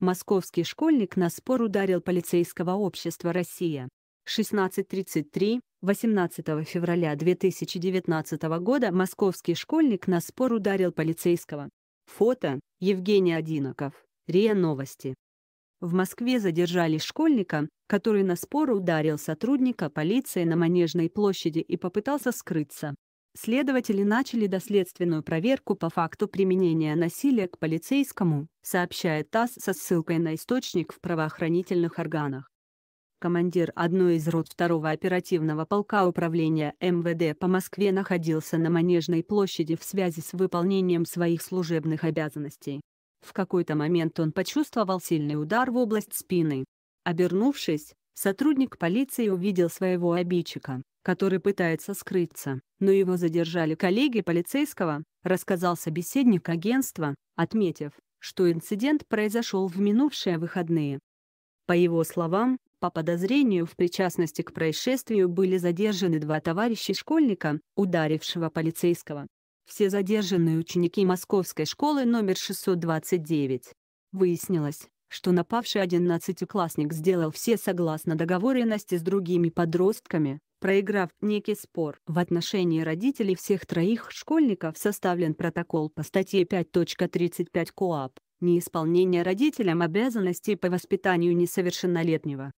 Московский школьник на спор ударил полицейского общества «Россия». 16.33, 18 февраля 2019 года московский школьник на спор ударил полицейского. Фото Евгений Одиноков. РИА Новости. В Москве задержали школьника, который на спор ударил сотрудника полиции на Манежной площади и попытался скрыться следователи начали доследственную проверку по факту применения насилия к полицейскому, сообщает ТАСС со ссылкой на источник в правоохранительных органах. Командир одной из рот второго оперативного полка управления МВД по Москве находился на Манежной площади в связи с выполнением своих служебных обязанностей. В какой-то момент он почувствовал сильный удар в область спины. Обернувшись, сотрудник полиции увидел своего обидчика который пытается скрыться, но его задержали коллеги полицейского, рассказал собеседник агентства, отметив, что инцидент произошел в минувшие выходные. По его словам, по подозрению в причастности к происшествию были задержаны два товарища школьника, ударившего полицейского. Все задержанные ученики московской школы номер 629. Выяснилось, что напавший одиннадцатиклассник сделал все согласно договоренности с другими подростками, проиграв некий спор. В отношении родителей всех троих школьников составлен протокол по статье 5.35 КОАП «Неисполнение родителям обязанностей по воспитанию несовершеннолетнего».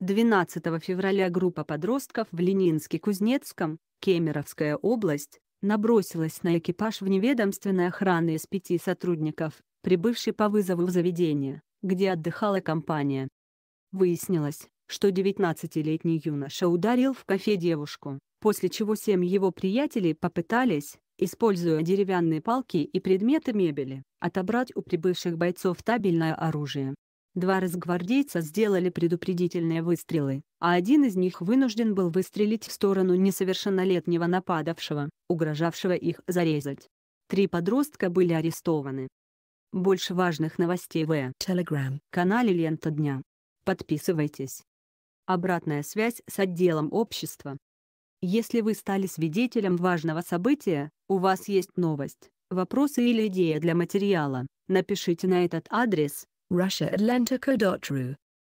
12 февраля группа подростков в Ленинске-Кузнецком, Кемеровская область, набросилась на экипаж вневедомственной охраны из пяти сотрудников, прибывший по вызову в заведение, где отдыхала компания. Выяснилось, что 19-летний юноша ударил в кафе девушку, после чего семь его приятелей попытались, используя деревянные палки и предметы мебели, отобрать у прибывших бойцов табельное оружие. Два разгвардейца сделали предупредительные выстрелы, а один из них вынужден был выстрелить в сторону несовершеннолетнего нападавшего, угрожавшего их зарезать. Три подростка были арестованы. Больше важных новостей в Telegram канале «Лента дня». Подписывайтесь. Обратная связь с отделом общества. Если вы стали свидетелем важного события, у вас есть новость, вопросы или идея для материала. Напишите на этот адрес russiaatlantica.ru